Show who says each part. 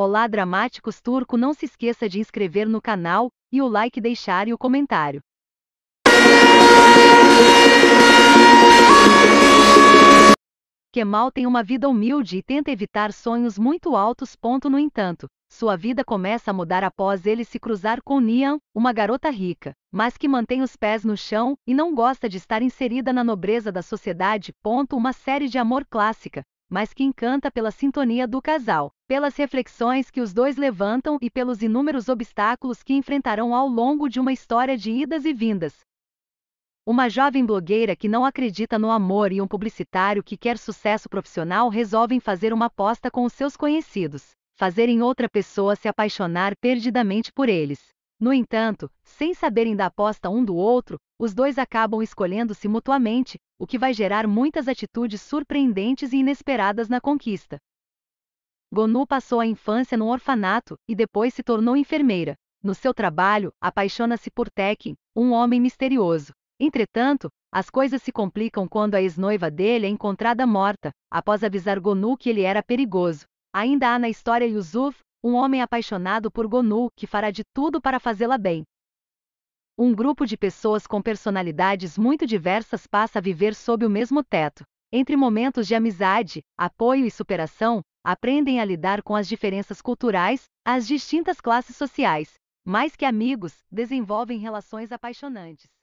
Speaker 1: Olá Dramáticos Turco não se esqueça de inscrever no canal, e o like deixar e o comentário. Kemal tem uma vida humilde e tenta evitar sonhos muito altos. No entanto, sua vida começa a mudar após ele se cruzar com Nian, uma garota rica, mas que mantém os pés no chão e não gosta de estar inserida na nobreza da sociedade. Uma série de amor clássica, mas que encanta pela sintonia do casal, pelas reflexões que os dois levantam e pelos inúmeros obstáculos que enfrentarão ao longo de uma história de idas e vindas. Uma jovem blogueira que não acredita no amor e um publicitário que quer sucesso profissional resolvem fazer uma aposta com os seus conhecidos, fazerem outra pessoa se apaixonar perdidamente por eles. No entanto, sem saberem da aposta um do outro, os dois acabam escolhendo-se mutuamente, o que vai gerar muitas atitudes surpreendentes e inesperadas na conquista. Gonu passou a infância num orfanato e depois se tornou enfermeira. No seu trabalho, apaixona-se por Tekken, um homem misterioso. Entretanto, as coisas se complicam quando a ex-noiva dele é encontrada morta, após avisar Gonu que ele era perigoso. Ainda há na história Yusuf, um homem apaixonado por Gonu que fará de tudo para fazê-la bem. Um grupo de pessoas com personalidades muito diversas passa a viver sob o mesmo teto. Entre momentos de amizade, apoio e superação, aprendem a lidar com as diferenças culturais, as distintas classes sociais. Mais que amigos, desenvolvem relações apaixonantes.